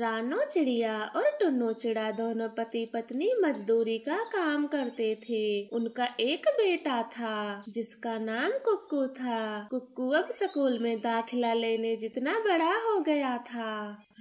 रानो चिड़िया और टुन्नो चिड़ा दोनों पति पत्नी मजदूरी का काम करते थे उनका एक बेटा था जिसका नाम कुक्कू था कुक्कू अब स्कूल में दाखिला लेने जितना बड़ा हो गया था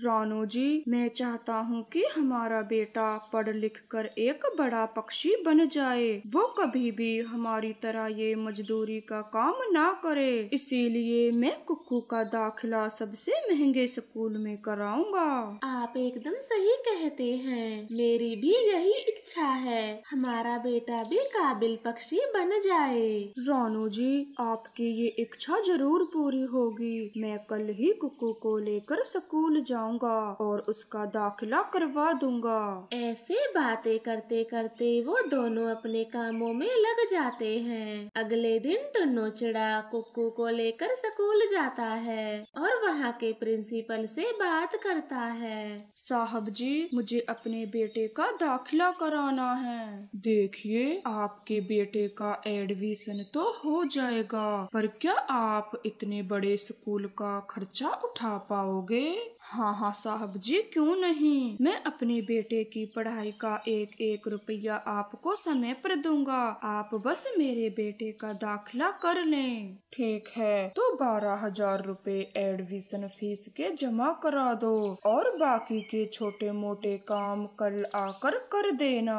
रानो जी मैं चाहता हूँ कि हमारा बेटा पढ़ लिख कर एक बड़ा पक्षी बन जाए वो कभी भी हमारी तरह ये मजदूरी का काम ना करे इसीलिए मैं कुकू का दाखिला सबसे महंगे स्कूल में कराऊंगा आप एकदम सही कहते हैं मेरी भी यही इच्छा है हमारा बेटा भी काबिल पक्षी बन जाए रानो जी आपकी ये इच्छा जरूर पूरी होगी मैं कल ही कुकू को लेकर स्कूल जाऊँ जाऊंगा और उसका दाखिला करवा दूंगा ऐसे बातें करते करते वो दोनों अपने कामों में लग जाते हैं अगले दिन टुन्नो तो चिड़ा कुक्कू को लेकर स्कूल जाता है और वहाँ के प्रिंसिपल से बात करता है साहब जी मुझे अपने बेटे का दाखिला कराना है देखिए आपके बेटे का एडमिशन तो हो जाएगा पर क्या आप इतने बड़े स्कूल का खर्चा उठा पाओगे हाँ हाँ साहब जी क्यों नहीं मैं अपने बेटे की पढ़ाई का एक एक रुपया आपको समय पर दूंगा आप बस मेरे बेटे का दाखिला कर लें ठीक है तो बारह हजार रूपए एडमिशन फीस के जमा करा दो और बाकी के छोटे मोटे काम कल आकर कर देना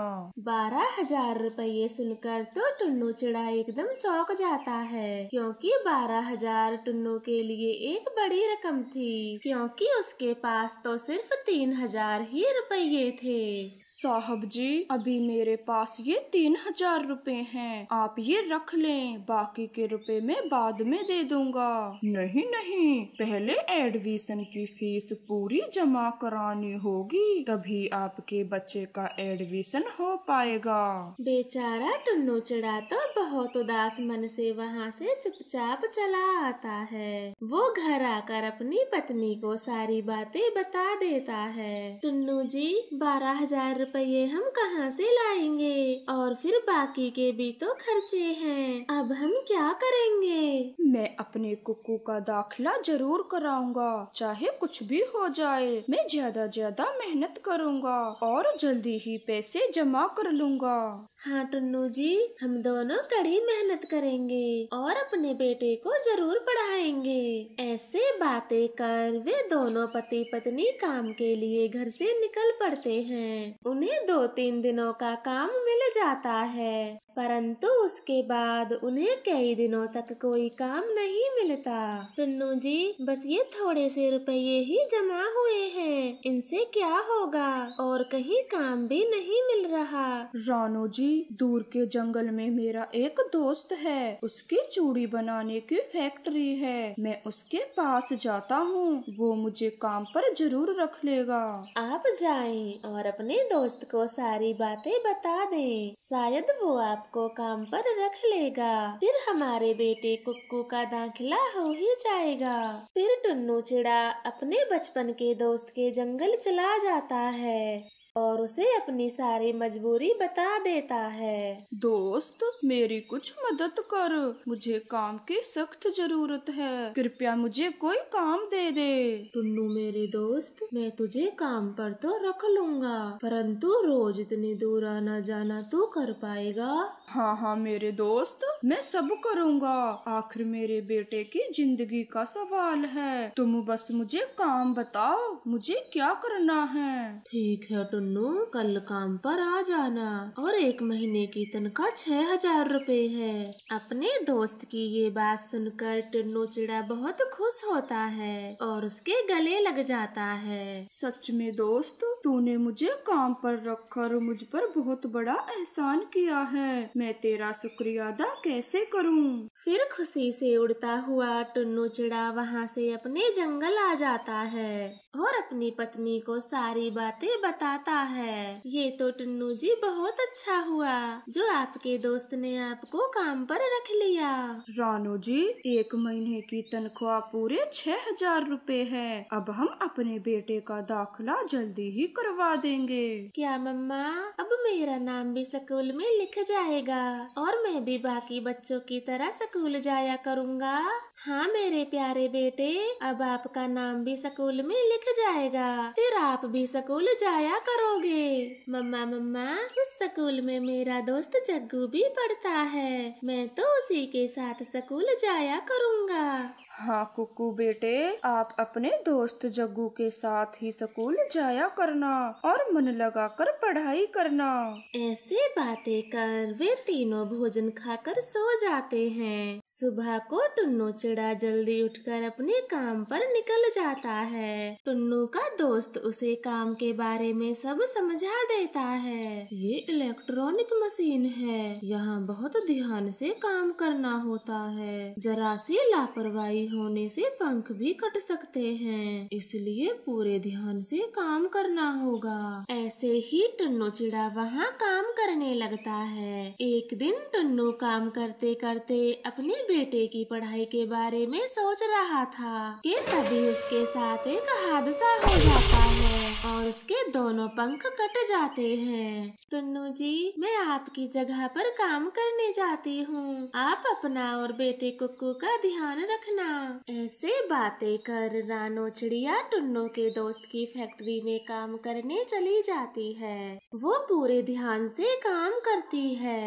बारह हजार रूपए सुनकर तो टुन्नू चिड़ा एकदम चौक जाता है क्योंकि बारह हजार टुन्नू के लिए एक बड़ी रकम थी क्योंकि उसके पास तो सिर्फ तीन हजार ही रुपये थे साहब जी अभी मेरे पास ये तीन हजार रूपए हैं आप ये रख लें बाकी के रुपए मैं बाद में दे दूंगा नहीं नहीं पहले एडमिशन की फीस पूरी जमा करानी होगी तभी आपके बच्चे का एडमिशन हो पाएगा बेचारा टुन्नू चढ़ा तो बहुत उदास मन से वहाँ से चुपचाप चला आता है वो घर आकर अपनी पत्नी को सारी बात बातें बता देता है टुन्नू जी बारह हजार रूपए हम कहाँ से लाएंगे और फिर बाकी के भी तो खर्चे हैं अब हम क्या करेंगे मैं अपने कुकू का दाखला जरूर कराऊंगा चाहे कुछ भी हो जाए मैं ज्यादा ज्यादा मेहनत करूंगा और जल्दी ही पैसे जमा कर लूंगा हाँ टुन्नू जी हम दोनों कड़ी मेहनत करेंगे और अपने बेटे को जरूर पढ़ाएंगे ऐसे बातें कर वे दोनों पति पत्नी काम के लिए घर से निकल पड़ते हैं उन्हें दो तीन दिनों का काम मिल जाता है परंतु उसके बाद उन्हें कई दिनों तक कोई काम नहीं मिलता टुन्नू जी बस ये थोड़े से रुपये ही जमा हुए हैं इनसे क्या होगा और कहीं काम भी नहीं मिल रहा रानो जी दूर के जंगल में मेरा एक दोस्त है उसकी चूड़ी बनाने की फैक्ट्री है मैं उसके पास जाता हूँ वो मुझे काम पर जरूर रख लेगा आप जाएं और अपने दोस्त को सारी बातें बता दें शायद वो आप आपको काम पर रख लेगा फिर हमारे बेटे कुक्कू का दाखिला हो ही जाएगा फिर टुन्नू चिड़ा अपने बचपन के दोस्त के जंगल चला जाता है और उसे अपनी सारी मजबूरी बता देता है दोस्त मेरी कुछ मदद कर मुझे काम की सख्त जरूरत है कृपया मुझे कोई काम दे दे टुन्नू मेरे दोस्त मैं तुझे काम पर तो रख लूंगा परंतु रोज इतनी दूर आना जाना तू कर पाएगा हाँ हाँ मेरे दोस्त मैं सब करूँगा आखिर मेरे बेटे की जिंदगी का सवाल है तुम बस मुझे काम बताओ मुझे क्या करना है ठीक है टुन्नु कल काम पर आ जाना और एक महीने की तनख्वाह छह हजार रूपए है अपने दोस्त की ये बात सुनकर टुन्नु चिड़ा बहुत खुश होता है और उसके गले लग जाता है सच में दोस्त तूने मुझे काम पर रखकर मुझ पर बहुत बड़ा एहसान किया है मैं तेरा शुक्रिया अदा कैसे करूं? फिर खुशी से उड़ता हुआ टुन्नू चिड़ा वहाँ से अपने जंगल आ जाता है और अपनी पत्नी को सारी बातें बताता है ये तो टन्नू जी बहुत अच्छा हुआ जो आपके दोस्त ने आपको काम पर रख लिया रानू जी एक महीने की तनख्वाह पूरे छह हजार रूपए है अब हम अपने बेटे का दाखिला जल्दी ही करवा देंगे क्या मम्मा अब मेरा नाम भी स्कूल में लिख जाएगा और मैं भी बाकी बच्चों की तरह स्कूल जाया करूँगा हाँ मेरे प्यारे बेटे अब आपका नाम भी स्कूल में लिख दिख जाएगा फिर आप भी स्कूल जाया करोगे मम्मा मम्मा उस स्कूल में मेरा दोस्त जग्गू भी पढ़ता है मैं तो उसी के साथ स्कूल जाया करूँगा हाँ कुकू बेटे आप अपने दोस्त जग्गू के साथ ही स्कूल जाया करना और मन लगाकर पढ़ाई करना ऐसे बातें कर वे तीनों भोजन खाकर सो जाते हैं सुबह को टुन्नू चिड़ा जल्दी उठकर अपने काम पर निकल जाता है टुन्नू का दोस्त उसे काम के बारे में सब समझा देता है ये इलेक्ट्रॉनिक मशीन है यहाँ बहुत ध्यान से काम करना होता है जरा सी लापरवाही बड़े होने से पंख भी कट सकते हैं इसलिए पूरे ध्यान से काम करना होगा ऐसे ही टन्नो चिड़ा वहाँ काम करने लगता है एक दिन टन्नो काम करते करते अपने बेटे की पढ़ाई के बारे में सोच रहा था कि तभी उसके साथ एक हादसा हो जाता है और उसके दोनों पंख कट जाते हैं टन्नू जी मैं आपकी जगह पर काम करने जाती हूँ आप अपना और बेटे कुकू का ध्यान रखना ऐसे बातें कर रानो चिड़िया टुन्नो के दोस्त की फैक्ट्री में काम करने चली जाती है वो पूरे ध्यान से काम करती है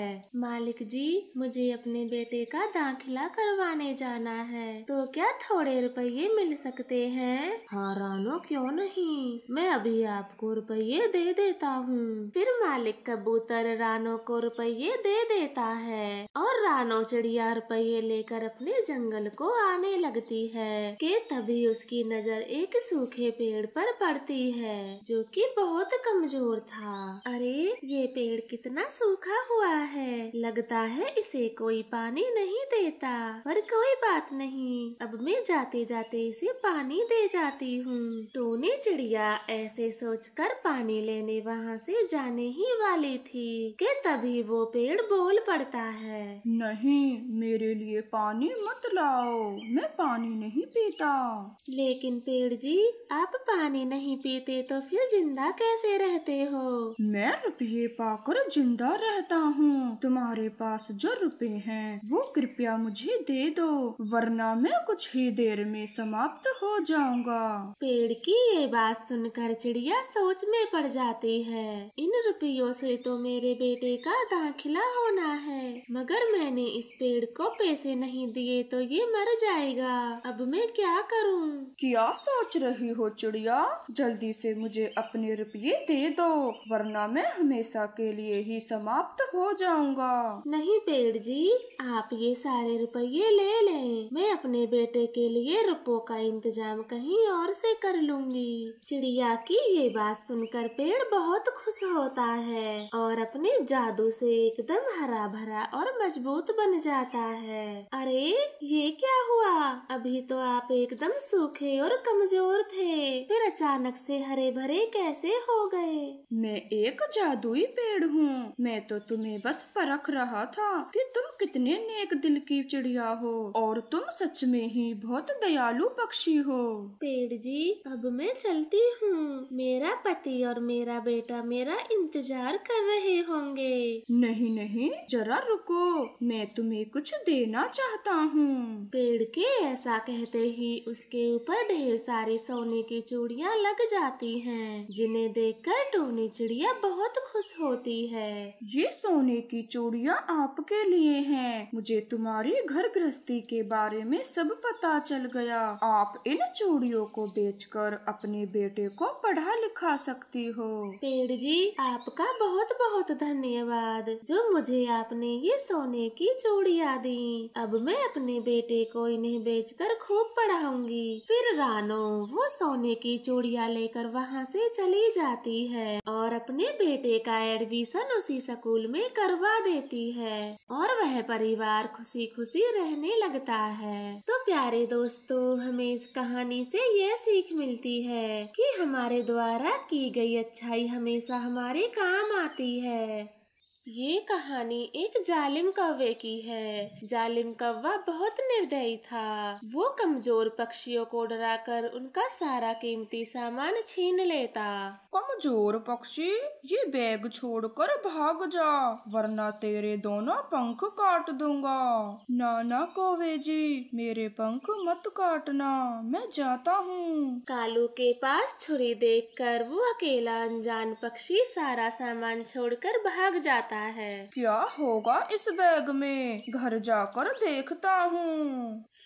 मालिक जी मुझे अपने बेटे का दाखिला करवाने जाना है तो क्या थोड़े रुपये मिल सकते हैं हाँ रानो क्यों नहीं मैं अभी आपको रुपये दे देता हूँ फिर मालिक कबूतर रानो को रुपये दे देता है और रानो चिड़िया रुपये लेकर अपने जंगल को आने लगती है कि तभी उसकी नजर एक सूखे पेड़ पर पड़ती है जो कि बहुत कमजोर था अरे ये पेड़ कितना सूखा हुआ है लगता है इसे कोई पानी नहीं देता पर कोई बात नहीं अब मैं जाते जाते इसे पानी दे जाती हूँ टोनी चिड़िया ऐसे सोचकर पानी लेने वहाँ से जाने ही वाली थी कि तभी वो पेड़ बोल पड़ता है नहीं मेरे लिए पानी मत लाओ मैं पानी नहीं पीता लेकिन पेड़ जी आप पानी नहीं पीते तो फिर जिंदा कैसे रहते हो मैं रुपये पाकर जिंदा रहता हूँ तुम्हारे पास जो रुपये हैं वो कृपया मुझे दे दो वरना मैं कुछ ही देर में समाप्त हो जाऊंगा पेड़ की ये बात सुनकर चिड़िया सोच में पड़ जाती है इन रुपयों से तो मेरे बेटे का दाखिला होना है मगर मैंने इस पेड़ को पैसे नहीं दिए तो ये मर जाएगा जाएगा अब मैं क्या करूँ क्या सोच रही हो चिड़िया जल्दी से मुझे अपने रुपये दे दो वरना मैं हमेशा के लिए ही समाप्त हो जाऊंगा नहीं पेड़ जी आप ये सारे रुपये ले लें मैं अपने बेटे के लिए रुपयों का इंतजाम कहीं और से कर लूंगी चिड़िया की ये बात सुनकर पेड़ बहुत खुश होता है और अपने जादू से एकदम हरा भरा और मजबूत बन जाता है अरे ये क्या हुआ अभी तो आप एकदम सूखे और कमजोर थे फिर अचानक से हरे भरे कैसे हो गए मैं एक जादुई पेड़ हूँ मैं तो तुम्हें बस परख रहा था कि तुम कितने नेक दिल की चिड़िया हो और तुम सच में ही बहुत दयालु पक्षी हो पेड़ जी अब मैं चलती हूँ मेरा पति और मेरा बेटा मेरा इंतजार कर रहे होंगे नहीं नहीं जरा रुको मैं तुम्हें कुछ देना चाहता हूँ पेड़ के ऐसा कहते ही उसके ऊपर ढेर सारी सोने की चूड़िया लग जाती हैं जिन्हें देखकर टोनी चिड़िया बहुत खुश होती है ये सोने की चूड़िया आपके लिए हैं मुझे तुम्हारी घर गृहस्थी के बारे में सब पता चल गया आप इन चूड़ियों को बेचकर अपने बेटे को पढ़ा लिखा सकती हो पेड़ जी आपका बहुत बहुत धन्यवाद जो मुझे आपने ये सोने की चूड़िया दी अब मैं अपने बेटे को इन्हें उन्हें बेचकर खूब पढ़ाऊंगी फिर रानो वो सोने की चूड़िया लेकर वहाँ से चली जाती है और अपने बेटे का एडमिशन उसी स्कूल में करवा देती है और वह परिवार खुशी खुशी रहने लगता है तो प्यारे दोस्तों हमें इस कहानी से ये सीख मिलती है कि हमारे द्वारा की गई अच्छाई हमेशा हमारे काम आती है ये कहानी एक जालिम कौवे की है जालिम कौवा बहुत निर्दयी था वो कमजोर पक्षियों को डराकर उनका सारा कीमती सामान छीन लेता कमजोर पक्षी ये बैग छोड़कर भाग जा वरना तेरे दोनों पंख काट दूंगा ना कौवे जी मेरे पंख मत काटना मैं जाता हूँ कालू के पास छुरी देखकर वो अकेला अनजान पक्षी सारा सामान छोड़कर भाग जाता जाता है क्या होगा इस बैग में घर जाकर देखता हूँ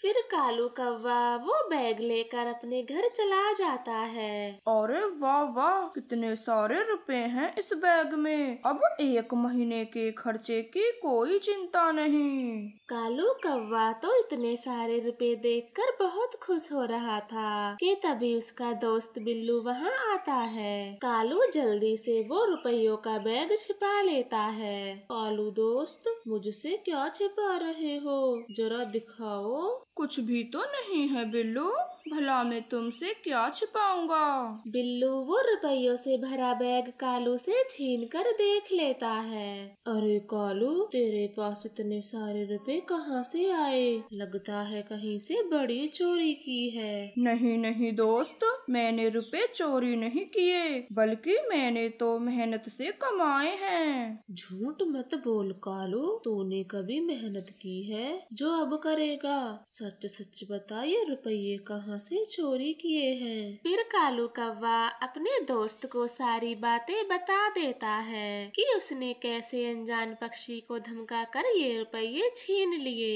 फिर कालू कौवा वो बैग लेकर अपने घर चला जाता है अरे वाह वाह कितने सारे रुपए हैं इस बैग में अब एक महीने के खर्चे की कोई चिंता नहीं कालू कौवा तो इतने सारे रुपए देखकर बहुत खुश हो रहा था कि तभी उसका दोस्त बिल्लू वहाँ आता है कालू जल्दी से वो रुपयों का बैग छिपा लेता है है कालू दोस्त मुझसे क्या छिपा रहे हो जरा दिखाओ कुछ भी तो नहीं है बिल्लू भला मैं तुमसे क्या छिपाऊंगा बिल्लू वो रुपयों से भरा बैग कालू से छीन कर देख लेता है अरे कालू तेरे पास इतने सारे रुपए कहाँ से आए लगता है कहीं से बड़ी चोरी की है नहीं नहीं दोस्त मैंने रुपए चोरी नहीं किए बल्कि मैंने तो मेहनत से कमाए हैं झूठ मत बोल कालू तूने कभी मेहनत की है जो अब करेगा सच सच बता ये रुपये कहाँ से चोरी किए हैं फिर कालू कौवा अपने दोस्त को सारी बातें बता देता है कि उसने कैसे अनजान पक्षी को धमका कर ये रुपये छीन लिए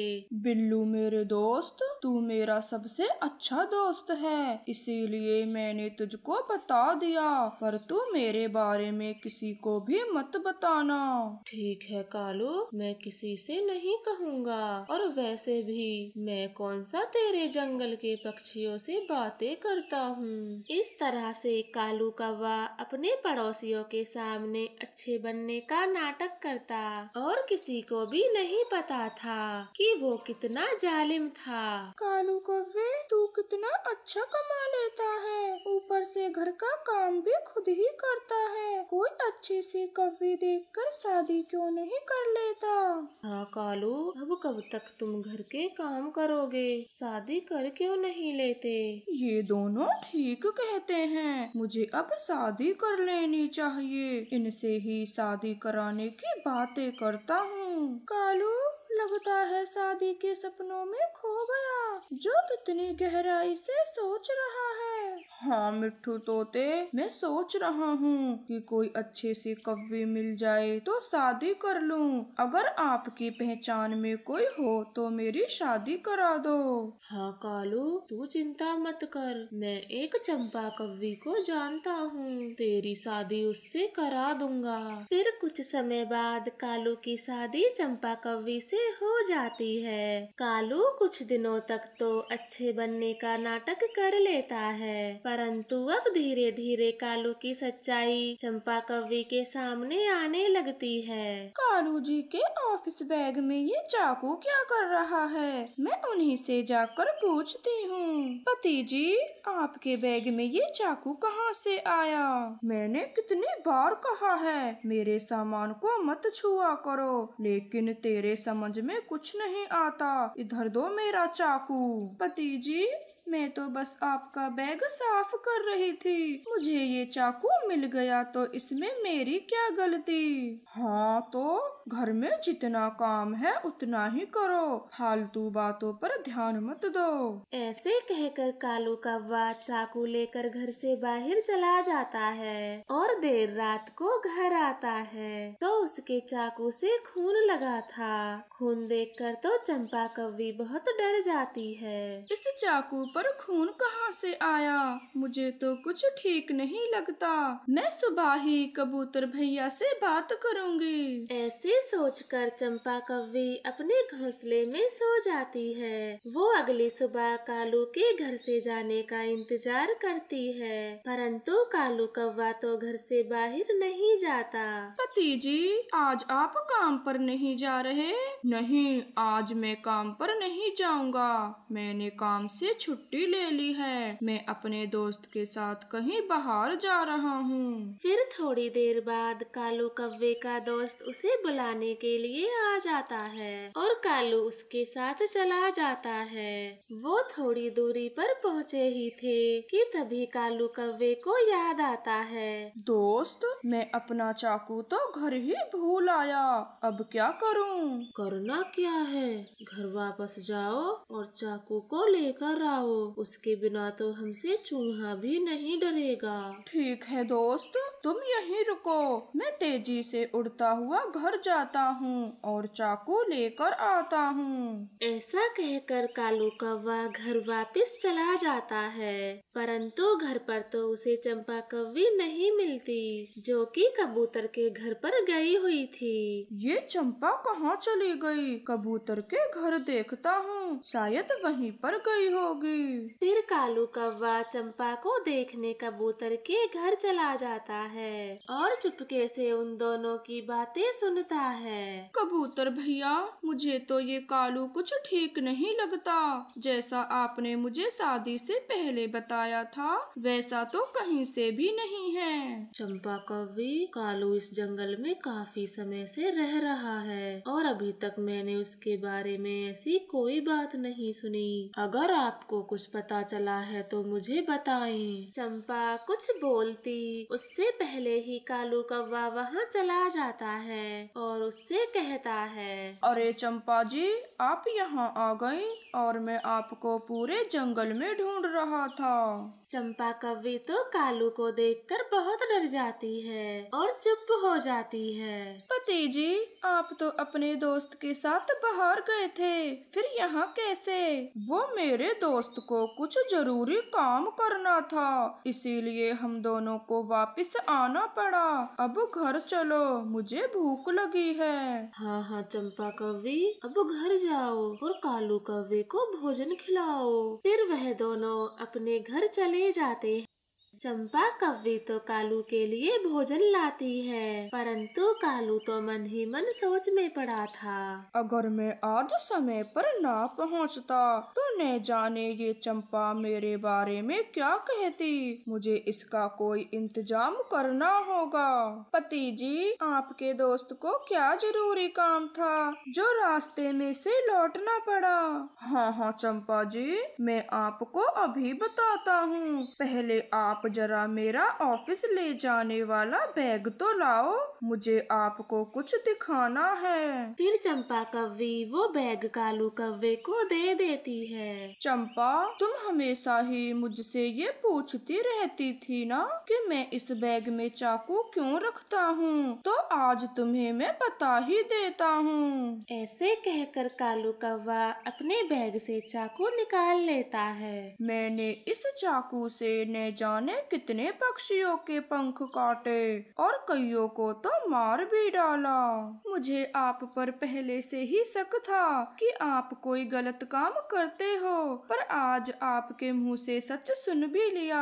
बिल्लू मेरे दोस्त तू मेरा सबसे अच्छा दोस्त है इसीलिए मैंने तुझको बता दिया पर तू मेरे बारे में किसी को भी मत बताना ठीक है कालू मैं किसी से नहीं कहूँगा और वैसे भी मैं कौन सा तेरे जंगल के पक्षियों पड़ोसियों से बातें करता हूँ इस तरह से कालू कौवा अपने पड़ोसियों के सामने अच्छे बनने का नाटक करता और किसी को भी नहीं पता था कि वो कितना जालिम था कालू कौवे तू कितना अच्छा कमा लेता है ऊपर से घर का काम भी खुद ही करता है कोई अच्छी सी कवि कर शादी क्यों नहीं कर लेता हाँ कालू अब कब तक तुम घर के काम करोगे शादी कर क्यों नहीं लेते देते ये दोनों ठीक कहते हैं मुझे अब शादी कर लेनी चाहिए इनसे ही शादी कराने की बातें करता हूँ कालू लगता है शादी के सपनों में खो गया जो कितनी गहराई से सोच रहा है हाँ मिट्ठू तोते मैं सोच रहा हूँ कि कोई अच्छे से कव्वे मिल जाए तो शादी कर लू अगर आपकी पहचान में कोई हो तो मेरी शादी करा दो हाँ कालू तू चिंता मत कर मैं एक चंपा कवि को जानता हूँ तेरी शादी उससे करा दूंगा फिर कुछ समय बाद कालू की शादी चंपा कवि से हो जाती है कालू कुछ दिनों तक तो अच्छे बनने का नाटक कर लेता है परंतु अब धीरे धीरे कालू की सच्चाई चंपा कवि के सामने आने लगती है कालू जी के ऑफिस बैग में ये चाकू क्या कर रहा है मैं उन्हीं से जाकर पूछती हूँ पति जी आपके बैग में ये चाकू कहाँ से आया मैंने कितने बार कहा है मेरे सामान को मत छुआ करो लेकिन तेरे समझ में कुछ नहीं आता इधर दो मेरा चाकू पति जी मैं तो बस आपका बैग साफ कर रही थी मुझे ये चाकू मिल गया तो इसमें मेरी क्या गलती हाँ तो घर में जितना काम है उतना ही करो फालतू बातों पर ध्यान मत दो ऐसे कहकर कालू कव्वा चाकू लेकर घर से बाहर चला जाता है और देर रात को घर आता है तो उसके चाकू से खून लगा था खून देखकर तो चंपा कवि बहुत डर जाती है इस चाकू पर खून कहाँ से आया मुझे तो कुछ ठीक नहीं लगता मैं सुबह ही कबूतर भैया से बात करूँगी ऐसे सोचकर चंपा कव्वी अपने घोंसले में सो जाती है वो अगली सुबह कालू के घर से जाने का इंतजार करती है परंतु कालू कौवा तो घर से बाहर नहीं जाता पति जी आज आप काम पर नहीं जा रहे नहीं आज मैं काम पर नहीं जाऊंगा मैंने काम से छुट्टी छुट्टी ले ली है मैं अपने दोस्त के साथ कहीं बाहर जा रहा हूँ फिर थोड़ी देर बाद कालू कव्वे का दोस्त उसे बुलाने के लिए आ जाता है और कालू उसके साथ चला जाता है वो थोड़ी दूरी पर पहुँचे ही थे कि तभी कालू कव्वे को याद आता है दोस्त मैं अपना चाकू तो घर ही भूल आया अब क्या करूँ करना क्या है घर वापस जाओ और चाकू को लेकर आओ उसके बिना तो हमसे चूहा भी नहीं डरेगा ठीक है दोस्त तुम यहीं रुको मैं तेजी से उड़ता हुआ घर जाता हूँ और चाकू लेकर आता हूँ ऐसा कहकर कालू कौवा घर वापस चला जाता है परंतु घर पर तो उसे चंपा कौवी नहीं मिलती जो कि कबूतर के घर पर गई हुई थी ये चंपा कहाँ चली गई? कबूतर के घर देखता हूँ शायद वहीं पर गई होगी फिर कालू कौवा चंपा को देखने कबूतर के घर चला जाता है है और चुपके से उन दोनों की बातें सुनता है कबूतर भैया मुझे तो ये कालू कुछ ठीक नहीं लगता जैसा आपने मुझे शादी से पहले बताया था वैसा तो कहीं से भी नहीं है चंपा कवि कालू इस जंगल में काफी समय से रह रहा है और अभी तक मैंने उसके बारे में ऐसी कोई बात नहीं सुनी अगर आपको कुछ पता चला है तो मुझे बताएं। चंपा कुछ बोलती उससे पहले ही कालू कौवा वहाँ चला जाता है और उससे कहता है अरे चंपा जी आप यहाँ आ गई और मैं आपको पूरे जंगल में ढूंढ रहा था चंपा कवि तो कालू को देखकर बहुत डर जाती है और चुप हो जाती है पति जी आप तो अपने दोस्त के साथ बाहर गए थे फिर यहाँ कैसे वो मेरे दोस्त को कुछ जरूरी काम करना था इसीलिए हम दोनों को वापस आना पड़ा अब घर चलो मुझे भूख लगी है हाँ हाँ चंपा कवि अब घर जाओ और कालू कवि को भोजन खिलाओ फिर वह दोनों अपने घर चले जाते चंपा कव्य तो कालू के लिए भोजन लाती है परंतु कालू तो मन ही मन सोच में पड़ा था अगर मैं आज समय पर ना पहुंचता तो न जाने ये चंपा मेरे बारे में क्या कहती मुझे इसका कोई इंतजाम करना होगा पति जी आपके दोस्त को क्या जरूरी काम था जो रास्ते में से लौटना पड़ा हाँ हाँ चंपा जी मैं आपको अभी बताता हूँ पहले आप जरा मेरा ऑफिस ले जाने वाला बैग तो लाओ मुझे आपको कुछ दिखाना है फिर चंपा कव्वे वो बैग कालू कव्वे को दे देती है चंपा तुम हमेशा ही मुझसे ये पूछती रहती थी ना कि मैं इस बैग में चाकू क्यों रखता हूँ तो आज तुम्हें मैं बता ही देता हूँ ऐसे कहकर कालू कव्वा अपने बैग से चाकू निकाल लेता है मैंने इस चाकू से न जाने कितने पक्षियों के पंख काटे और कईयों को तो मार भी डाला मुझे आप पर पहले से ही शक था कि आप कोई गलत काम करते हो पर आज आपके मुंह से सच सुन भी लिया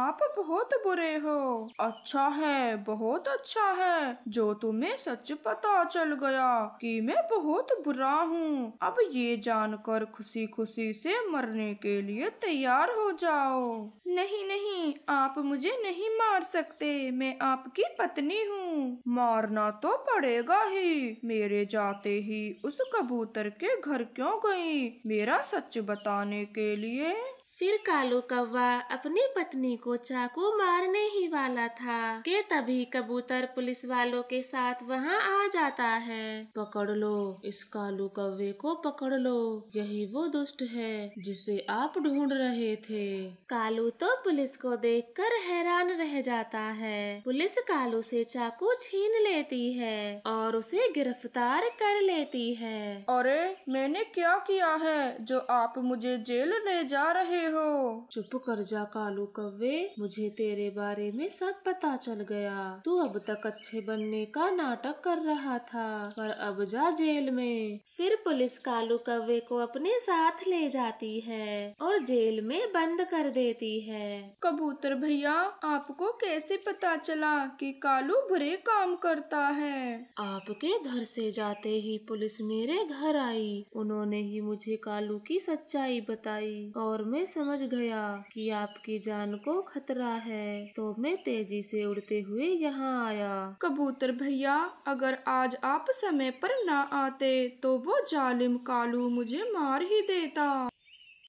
आप बहुत बुरे हो अच्छा है बहुत अच्छा है जो तुम्हें सच पता चल गया कि मैं बहुत बुरा हूँ अब ये जानकर खुशी खुशी से मरने के लिए तैयार हो जाओ नहीं नहीं आप मुझे नहीं मार सकते मैं आपकी पत्नी हूँ मारना तो पड़ेगा ही मेरे जाते ही उस कबूतर के घर क्यों गई मेरा सच बताने के लिए फिर कालू कौवा अपनी पत्नी को चाकू मारने ही वाला था के तभी कबूतर पुलिस वालों के साथ वहाँ आ जाता है पकड़ लो इस कालू कौवे को पकड़ लो यही वो दुष्ट है जिसे आप ढूंढ रहे थे कालू तो पुलिस को देखकर हैरान रह जाता है पुलिस कालू से चाकू छीन लेती है और उसे गिरफ्तार कर लेती है अरे मैंने क्या किया है जो आप मुझे जेल ले जा रहे हो चुप कर जा कालू कव्वे मुझे तेरे बारे में सब पता चल गया तू अब तक अच्छे बनने का नाटक कर रहा था पर अब जा जेल में फिर पुलिस कालू कव्वे को अपने साथ ले जाती है और जेल में बंद कर देती है कबूतर भैया आपको कैसे पता चला कि कालू बुरे काम करता है आपके घर से जाते ही पुलिस मेरे घर आई उन्होंने ही मुझे कालू की सच्चाई बताई और मैं समझ गया कि आपकी जान को खतरा है तो मैं तेजी से उड़ते हुए यहाँ आया कबूतर भैया अगर आज आप समय पर ना आते तो वो जालिम कालू मुझे मार ही देता